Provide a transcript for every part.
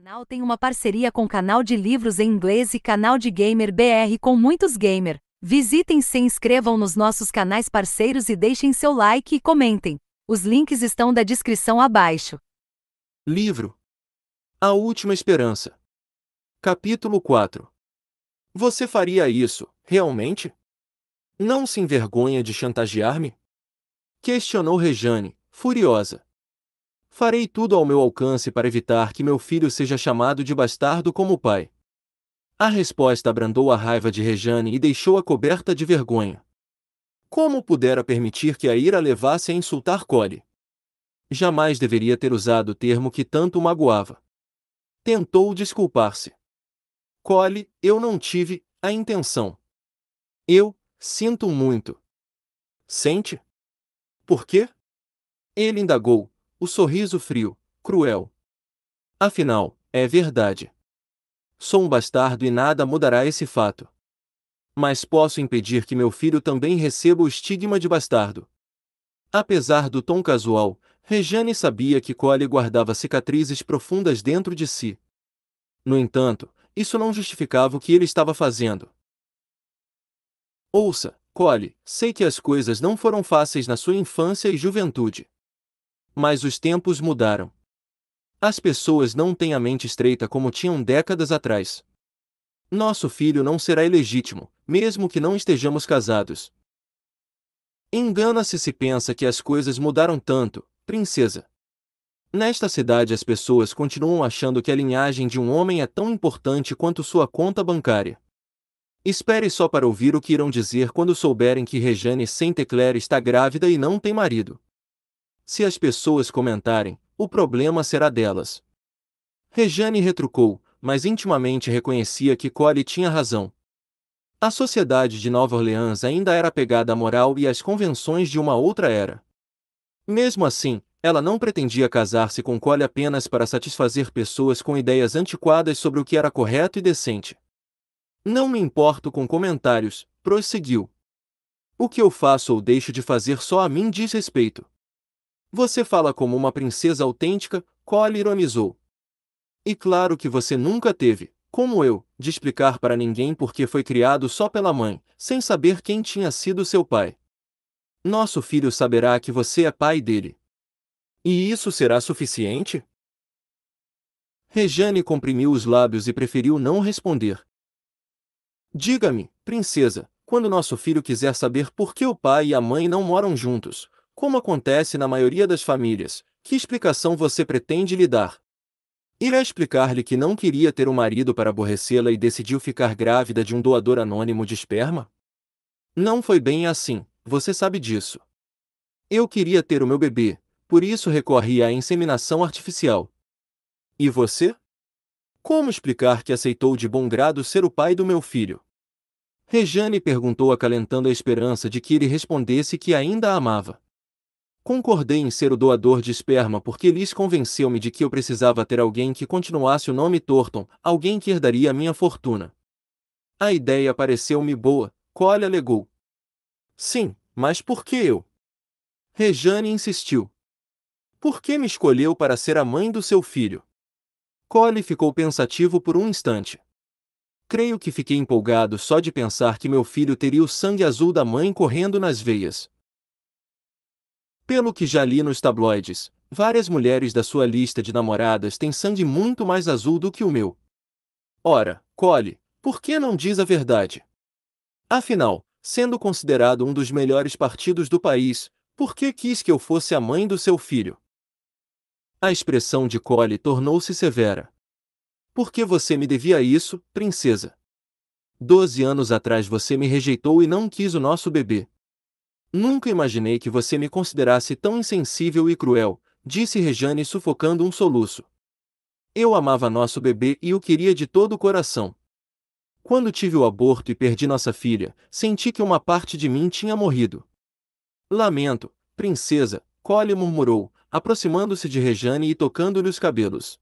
canal tem uma parceria com canal de livros em inglês e canal de gamer BR com muitos gamer. Visitem se inscrevam nos nossos canais parceiros e deixem seu like e comentem. Os links estão da descrição abaixo. Livro A Última Esperança Capítulo 4 Você faria isso, realmente? Não se envergonha de chantagear-me? Questionou Rejane, furiosa. Farei tudo ao meu alcance para evitar que meu filho seja chamado de bastardo como o pai. A resposta abrandou a raiva de Rejane e deixou-a coberta de vergonha. Como pudera permitir que a ira levasse a insultar Cole? Jamais deveria ter usado o termo que tanto magoava. Tentou desculpar-se. Cole, eu não tive a intenção. Eu sinto muito. Sente? Por quê? Ele indagou, o sorriso frio, cruel. Afinal, é verdade. Sou um bastardo e nada mudará esse fato. Mas posso impedir que meu filho também receba o estigma de bastardo. Apesar do tom casual, Rejane sabia que Cole guardava cicatrizes profundas dentro de si. No entanto, isso não justificava o que ele estava fazendo. Ouça, Cole, sei que as coisas não foram fáceis na sua infância e juventude. Mas os tempos mudaram. As pessoas não têm a mente estreita como tinham décadas atrás. Nosso filho não será ilegítimo, mesmo que não estejamos casados. Engana-se se pensa que as coisas mudaram tanto, princesa. Nesta cidade as pessoas continuam achando que a linhagem de um homem é tão importante quanto sua conta bancária. Espere só para ouvir o que irão dizer quando souberem que Rejane Saint-Eclair está grávida e não tem marido. Se as pessoas comentarem, o problema será delas. Rejane retrucou, mas intimamente reconhecia que Cole tinha razão. A sociedade de Nova Orleans ainda era pegada à moral e às convenções de uma outra era. Mesmo assim, ela não pretendia casar-se com Cole apenas para satisfazer pessoas com ideias antiquadas sobre o que era correto e decente. Não me importo com comentários, prosseguiu. O que eu faço ou deixo de fazer só a mim diz respeito. Você fala como uma princesa autêntica, Cole ironizou. E claro que você nunca teve, como eu, de explicar para ninguém porque foi criado só pela mãe, sem saber quem tinha sido seu pai. Nosso filho saberá que você é pai dele. E isso será suficiente? Rejane comprimiu os lábios e preferiu não responder. Diga-me, princesa, quando nosso filho quiser saber por que o pai e a mãe não moram juntos, como acontece na maioria das famílias, que explicação você pretende lhe dar? Irá explicar-lhe que não queria ter um marido para aborrecê-la e decidiu ficar grávida de um doador anônimo de esperma? Não foi bem assim, você sabe disso. Eu queria ter o meu bebê, por isso recorri à inseminação artificial. E você? Como explicar que aceitou de bom grado ser o pai do meu filho? Rejane perguntou acalentando a esperança de que ele respondesse que ainda a amava. Concordei em ser o doador de esperma porque Liz convenceu-me de que eu precisava ter alguém que continuasse o nome Thornton, alguém que herdaria minha fortuna. A ideia pareceu-me boa, Cole alegou. Sim, mas por que eu? Rejane insistiu. Por que me escolheu para ser a mãe do seu filho? Cole ficou pensativo por um instante. Creio que fiquei empolgado só de pensar que meu filho teria o sangue azul da mãe correndo nas veias. Pelo que já li nos tabloides, várias mulheres da sua lista de namoradas têm sangue muito mais azul do que o meu. Ora, Cole, por que não diz a verdade? Afinal, sendo considerado um dos melhores partidos do país, por que quis que eu fosse a mãe do seu filho? A expressão de Cole tornou-se severa. Por que você me devia isso, princesa? Doze anos atrás você me rejeitou e não quis o nosso bebê. Nunca imaginei que você me considerasse tão insensível e cruel, disse Rejane sufocando um soluço. Eu amava nosso bebê e o queria de todo o coração. Quando tive o aborto e perdi nossa filha, senti que uma parte de mim tinha morrido. Lamento, princesa, Cole murmurou, aproximando-se de Rejane e tocando-lhe os cabelos.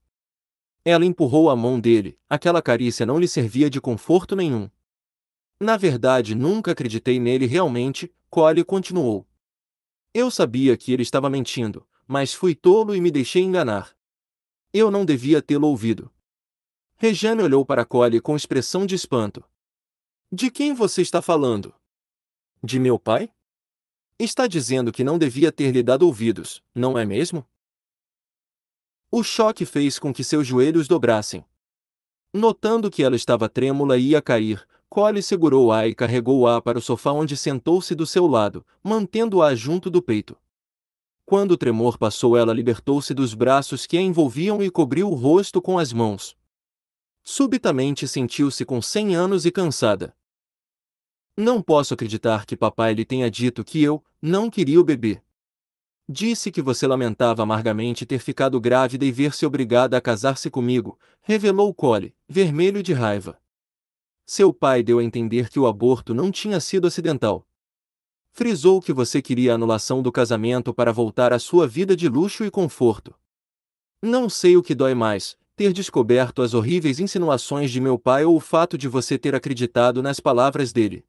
Ela empurrou a mão dele, aquela carícia não lhe servia de conforto nenhum. Na verdade, nunca acreditei nele realmente, Cole continuou. Eu sabia que ele estava mentindo, mas fui tolo e me deixei enganar. Eu não devia tê-lo ouvido. Rejane olhou para Cole com expressão de espanto. De quem você está falando? De meu pai? Está dizendo que não devia ter lhe dado ouvidos, não é mesmo? O choque fez com que seus joelhos dobrassem. Notando que ela estava trêmula e ia cair, Cole segurou-a e carregou-a para o sofá onde sentou-se do seu lado, mantendo-a junto do peito. Quando o tremor passou, ela libertou-se dos braços que a envolviam e cobriu o rosto com as mãos. Subitamente sentiu-se com cem anos e cansada. Não posso acreditar que papai lhe tenha dito que eu não queria o bebê. Disse que você lamentava amargamente ter ficado grávida e ver-se obrigada a casar-se comigo, revelou Cole, vermelho de raiva. Seu pai deu a entender que o aborto não tinha sido acidental. Frisou que você queria a anulação do casamento para voltar à sua vida de luxo e conforto. Não sei o que dói mais, ter descoberto as horríveis insinuações de meu pai ou o fato de você ter acreditado nas palavras dele.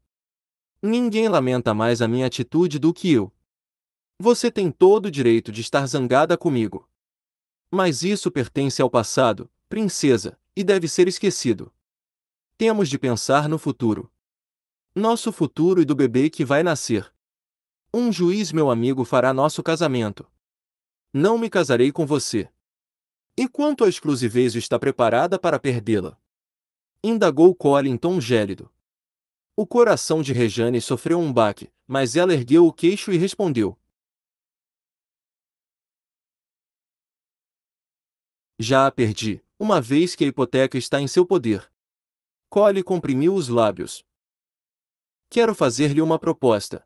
Ninguém lamenta mais a minha atitude do que eu. Você tem todo o direito de estar zangada comigo. Mas isso pertence ao passado, princesa, e deve ser esquecido. Temos de pensar no futuro. Nosso futuro e do bebê que vai nascer. Um juiz, meu amigo, fará nosso casamento. Não me casarei com você. E quanto à exclusivez está preparada para perdê-la? Indagou Colin tom gélido. O coração de Rejane sofreu um baque, mas ela ergueu o queixo e respondeu. Já a perdi, uma vez que a hipoteca está em seu poder. Cole comprimiu os lábios. Quero fazer-lhe uma proposta.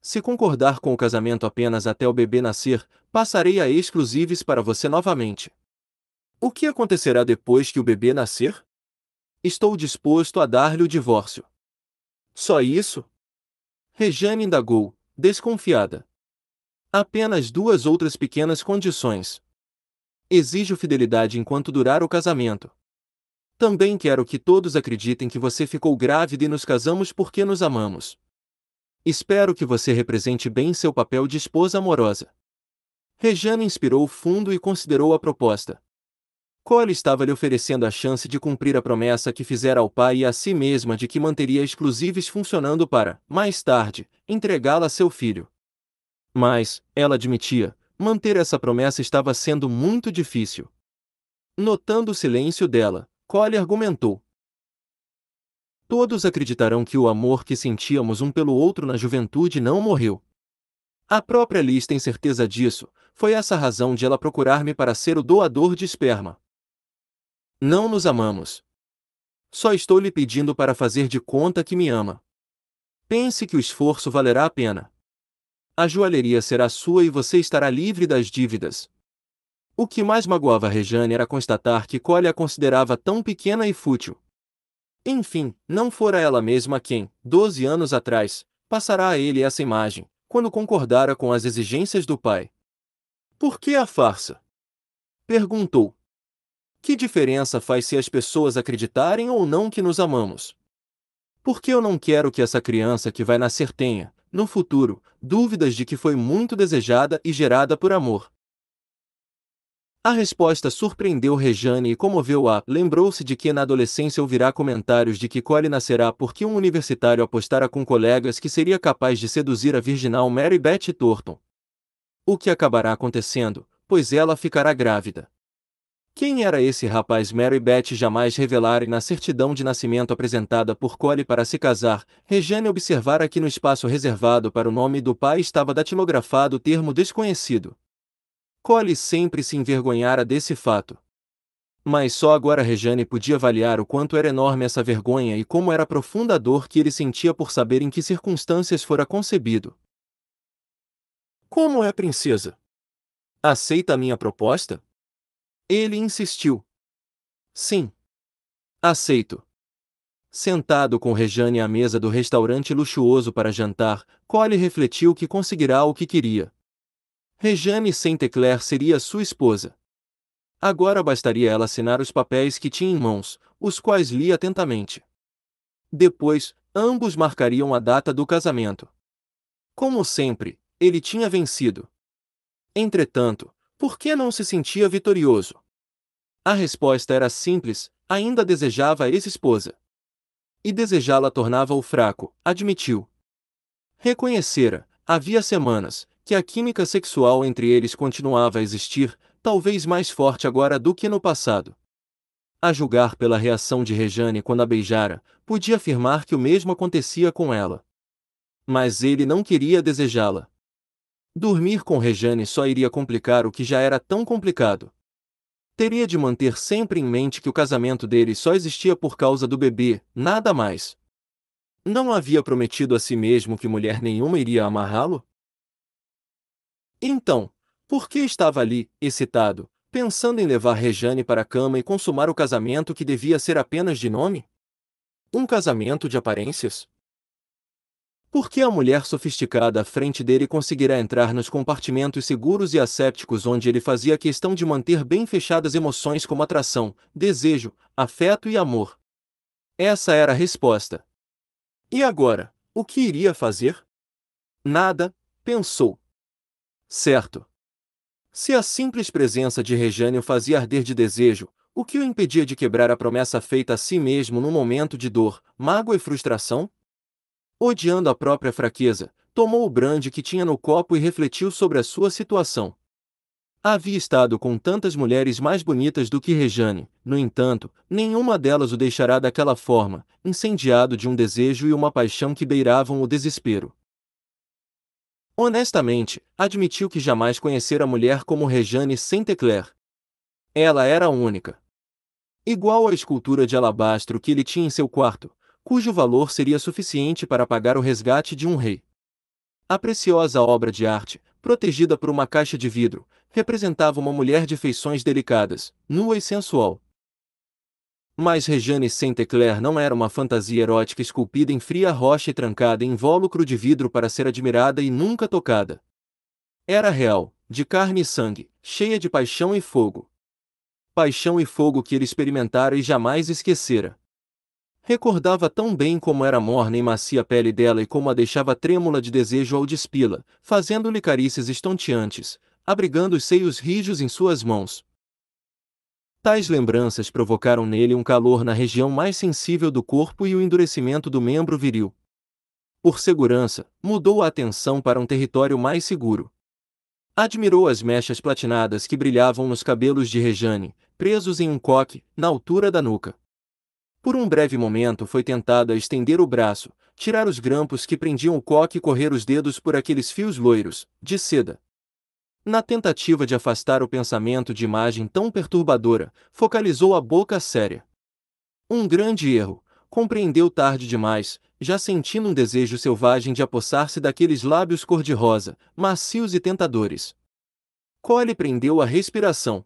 Se concordar com o casamento apenas até o bebê nascer, passarei a exclusives para você novamente. O que acontecerá depois que o bebê nascer? Estou disposto a dar-lhe o divórcio. Só isso? Rejane indagou, desconfiada. Apenas duas outras pequenas condições. Exijo fidelidade enquanto durar o casamento. Também quero que todos acreditem que você ficou grávida e nos casamos porque nos amamos. Espero que você represente bem seu papel de esposa amorosa. Rejane inspirou fundo e considerou a proposta. Cole estava lhe oferecendo a chance de cumprir a promessa que fizera ao pai e a si mesma de que manteria exclusivos funcionando para, mais tarde, entregá-la a seu filho. Mas, ela admitia, manter essa promessa estava sendo muito difícil. Notando o silêncio dela, Cole argumentou. Todos acreditarão que o amor que sentíamos um pelo outro na juventude não morreu. A própria Liz tem certeza disso, foi essa a razão de ela procurar-me para ser o doador de esperma. Não nos amamos. Só estou lhe pedindo para fazer de conta que me ama. Pense que o esforço valerá a pena. A joalheria será sua e você estará livre das dívidas. O que mais magoava Rejane era constatar que Cole a considerava tão pequena e fútil. Enfim, não fora ela mesma quem, 12 anos atrás, passará a ele essa imagem, quando concordara com as exigências do pai. Por que a farsa? Perguntou. Que diferença faz se as pessoas acreditarem ou não que nos amamos? Porque eu não quero que essa criança que vai nascer tenha, no futuro, dúvidas de que foi muito desejada e gerada por amor. A resposta surpreendeu Rejane e comoveu-a. Lembrou-se de que na adolescência ouvirá comentários de que Cole nascerá porque um universitário apostara com colegas que seria capaz de seduzir a virginal Mary Beth Thornton. O que acabará acontecendo, pois ela ficará grávida. Quem era esse rapaz Mary Beth jamais revelara e na certidão de nascimento apresentada por Cole para se casar, Rejane observara que no espaço reservado para o nome do pai estava datilografado o termo desconhecido. Cole sempre se envergonhara desse fato. Mas só agora Rejane podia avaliar o quanto era enorme essa vergonha e como era profunda a dor que ele sentia por saber em que circunstâncias fora concebido. Como é, princesa? Aceita a minha proposta? Ele insistiu. Sim. Aceito. Sentado com Rejane à mesa do restaurante luxuoso para jantar, Cole refletiu que conseguirá o que queria. Rejane Saint-Eclair seria sua esposa. Agora bastaria ela assinar os papéis que tinha em mãos, os quais lia atentamente. Depois, ambos marcariam a data do casamento. Como sempre, ele tinha vencido. Entretanto, por que não se sentia vitorioso? A resposta era simples: ainda desejava a ex-esposa. E desejá-la tornava-o fraco, admitiu. Reconhecera, havia semanas, que a química sexual entre eles continuava a existir, talvez mais forte agora do que no passado. A julgar pela reação de Rejane quando a beijara, podia afirmar que o mesmo acontecia com ela. Mas ele não queria desejá-la. Dormir com Rejane só iria complicar o que já era tão complicado. Teria de manter sempre em mente que o casamento dele só existia por causa do bebê, nada mais. Não havia prometido a si mesmo que mulher nenhuma iria amarrá-lo? Então, por que estava ali, excitado, pensando em levar Rejane para a cama e consumar o casamento que devia ser apenas de nome? Um casamento de aparências? Por que a mulher sofisticada à frente dele conseguirá entrar nos compartimentos seguros e assépticos onde ele fazia questão de manter bem fechadas emoções como atração, desejo, afeto e amor? Essa era a resposta. E agora, o que iria fazer? Nada, pensou, certo. Se a simples presença de Rejane o fazia arder de desejo, o que o impedia de quebrar a promessa feita a si mesmo no momento de dor, mágoa e frustração? Odiando a própria fraqueza, tomou o brande que tinha no copo e refletiu sobre a sua situação. Havia estado com tantas mulheres mais bonitas do que Rejane, no entanto, nenhuma delas o deixará daquela forma, incendiado de um desejo e uma paixão que beiravam o desespero. Honestamente, admitiu que jamais conhecera a mulher como Rejane Saint-Eclair. Ela era única. Igual à escultura de alabastro que ele tinha em seu quarto, cujo valor seria suficiente para pagar o resgate de um rei. A preciosa obra de arte, protegida por uma caixa de vidro, representava uma mulher de feições delicadas, nua e sensual, mas Rejane Saint-Eclair não era uma fantasia erótica esculpida em fria rocha e trancada em vólucro de vidro para ser admirada e nunca tocada. Era real, de carne e sangue, cheia de paixão e fogo. Paixão e fogo que ele experimentara e jamais esquecera. Recordava tão bem como era morna e macia a pele dela e como a deixava trêmula de desejo ao despila, fazendo-lhe carícias estonteantes, abrigando os seios rijos em suas mãos, Tais lembranças provocaram nele um calor na região mais sensível do corpo e o endurecimento do membro viril. Por segurança, mudou a atenção para um território mais seguro. Admirou as mechas platinadas que brilhavam nos cabelos de Rejane, presos em um coque, na altura da nuca. Por um breve momento foi tentado a estender o braço, tirar os grampos que prendiam o coque e correr os dedos por aqueles fios loiros, de seda, na tentativa de afastar o pensamento de imagem tão perturbadora, focalizou a boca séria. Um grande erro, compreendeu tarde demais, já sentindo um desejo selvagem de apossar-se daqueles lábios cor-de-rosa, macios e tentadores. Cole prendeu a respiração.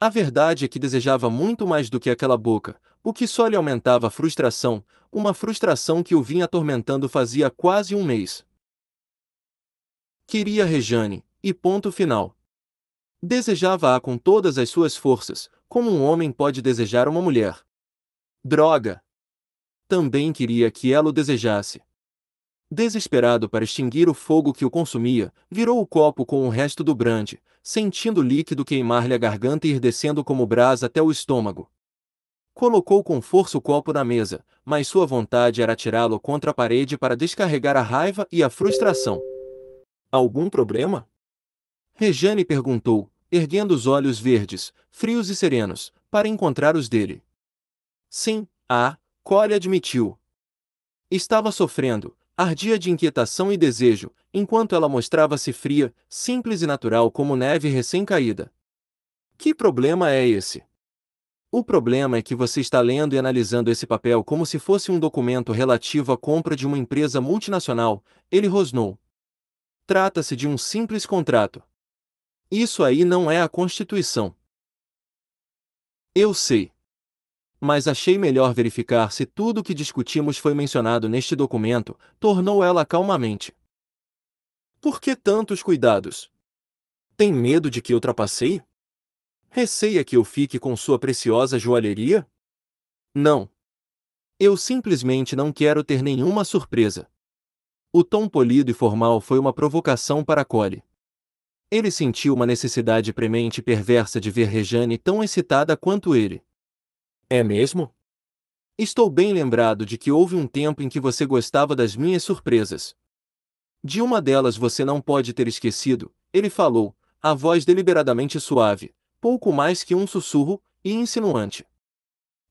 A verdade é que desejava muito mais do que aquela boca, o que só lhe aumentava a frustração, uma frustração que o vinha atormentando fazia quase um mês. Queria Rejane, e ponto final. Desejava-a com todas as suas forças, como um homem pode desejar uma mulher. Droga! Também queria que ela o desejasse. Desesperado para extinguir o fogo que o consumia, virou o copo com o resto do brande, sentindo o líquido queimar-lhe a garganta e ir descendo como brás até o estômago. Colocou com força o copo na mesa, mas sua vontade era tirá-lo contra a parede para descarregar a raiva e a frustração. Algum problema? Rejane perguntou, erguendo os olhos verdes, frios e serenos, para encontrar os dele. Sim, ah, Cole admitiu. Estava sofrendo, ardia de inquietação e desejo, enquanto ela mostrava-se fria, simples e natural como neve recém-caída. Que problema é esse? O problema é que você está lendo e analisando esse papel como se fosse um documento relativo à compra de uma empresa multinacional, ele rosnou. Trata-se de um simples contrato, isso aí não é a Constituição. Eu sei. Mas achei melhor verificar se tudo o que discutimos foi mencionado neste documento, tornou ela calmamente. Por que tantos cuidados? Tem medo de que eu ultrapassei? Receia que eu fique com sua preciosa joalheria? Não. Eu simplesmente não quero ter nenhuma surpresa. O tom polido e formal foi uma provocação para Cole. Ele sentiu uma necessidade premente e perversa de ver Rejane tão excitada quanto ele. É mesmo? Estou bem lembrado de que houve um tempo em que você gostava das minhas surpresas. De uma delas você não pode ter esquecido, ele falou, a voz deliberadamente suave, pouco mais que um sussurro, e insinuante.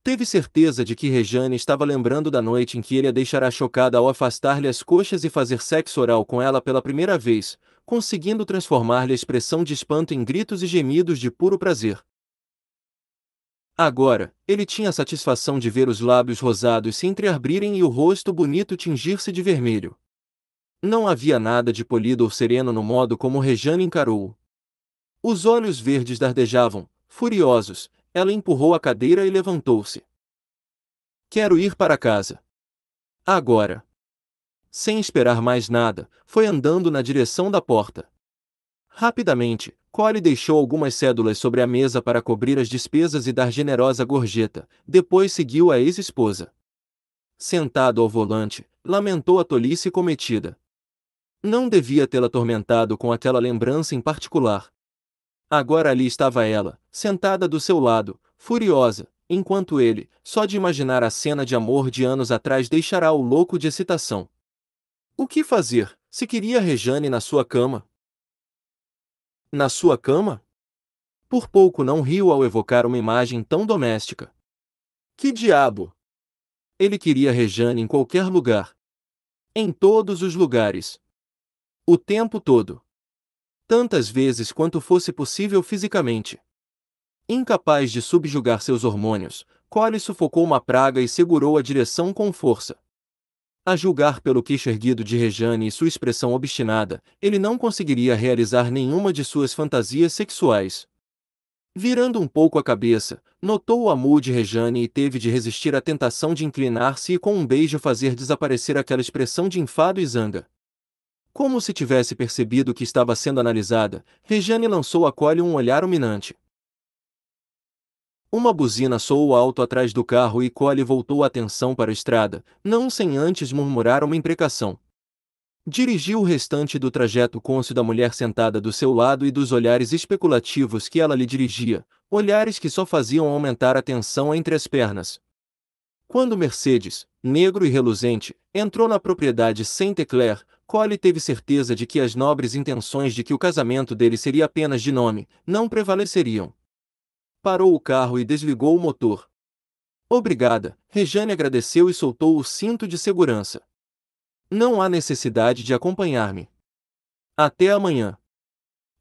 Teve certeza de que Rejane estava lembrando da noite em que ele a deixará chocada ao afastar-lhe as coxas e fazer sexo oral com ela pela primeira vez, conseguindo transformar-lhe a expressão de espanto em gritos e gemidos de puro prazer. Agora, ele tinha a satisfação de ver os lábios rosados se entreabrirem e o rosto bonito tingir-se de vermelho. Não havia nada de polido ou sereno no modo como Rejane encarou-o. Os olhos verdes dardejavam, furiosos, ela empurrou a cadeira e levantou-se. Quero ir para casa. Agora. Sem esperar mais nada, foi andando na direção da porta. Rapidamente, Cole deixou algumas cédulas sobre a mesa para cobrir as despesas e dar generosa gorjeta, depois seguiu a ex-esposa. Sentado ao volante, lamentou a tolice cometida. Não devia tê-la atormentado com aquela lembrança em particular. Agora ali estava ela, sentada do seu lado, furiosa, enquanto ele, só de imaginar a cena de amor de anos atrás deixará o louco de excitação. O que fazer, se queria Rejane na sua cama? Na sua cama? Por pouco não riu ao evocar uma imagem tão doméstica. Que diabo! Ele queria Rejane em qualquer lugar. Em todos os lugares. O tempo todo. Tantas vezes quanto fosse possível fisicamente. Incapaz de subjugar seus hormônios, Cole sufocou uma praga e segurou a direção com força. A julgar pelo queixo erguido de Rejane e sua expressão obstinada, ele não conseguiria realizar nenhuma de suas fantasias sexuais. Virando um pouco a cabeça, notou o amor de Rejane e teve de resistir à tentação de inclinar-se e com um beijo fazer desaparecer aquela expressão de enfado e zanga. Como se tivesse percebido que estava sendo analisada, Rejane lançou a Cole um olhar humilhante. Uma buzina soou alto atrás do carro e Cole voltou a atenção para a estrada, não sem antes murmurar uma imprecação. Dirigiu o restante do trajeto côncio da mulher sentada do seu lado e dos olhares especulativos que ela lhe dirigia, olhares que só faziam aumentar a tensão entre as pernas. Quando Mercedes, negro e reluzente, entrou na propriedade Saint-Eclair, Cole teve certeza de que as nobres intenções de que o casamento dele seria apenas de nome, não prevaleceriam parou o carro e desligou o motor. Obrigada, Rejane agradeceu e soltou o cinto de segurança. Não há necessidade de acompanhar-me. Até amanhã.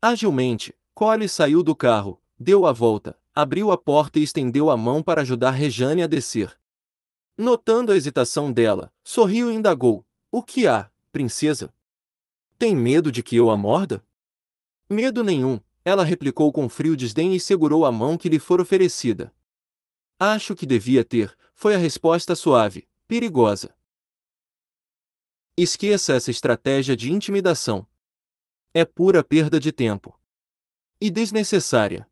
Agilmente, Cole saiu do carro, deu a volta, abriu a porta e estendeu a mão para ajudar Rejane a descer. Notando a hesitação dela, sorriu e indagou: O que há, princesa? Tem medo de que eu a morda? Medo nenhum, ela replicou com frio desdém e segurou a mão que lhe for oferecida. Acho que devia ter, foi a resposta suave, perigosa. Esqueça essa estratégia de intimidação. É pura perda de tempo. E desnecessária.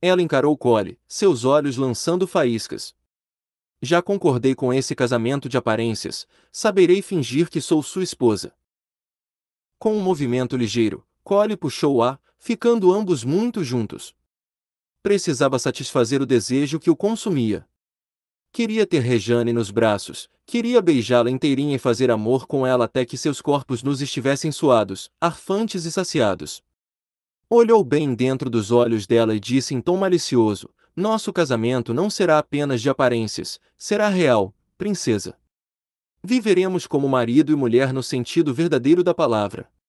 Ela encarou Cole, seus olhos lançando faíscas. Já concordei com esse casamento de aparências, saberei fingir que sou sua esposa. Com um movimento ligeiro, Cole puxou-a, ficando ambos muito juntos. Precisava satisfazer o desejo que o consumia. Queria ter Rejane nos braços, queria beijá-la inteirinha e fazer amor com ela até que seus corpos nos estivessem suados, arfantes e saciados. Olhou bem dentro dos olhos dela e disse em tom malicioso: Nosso casamento não será apenas de aparências, será real, princesa. Viveremos como marido e mulher no sentido verdadeiro da palavra.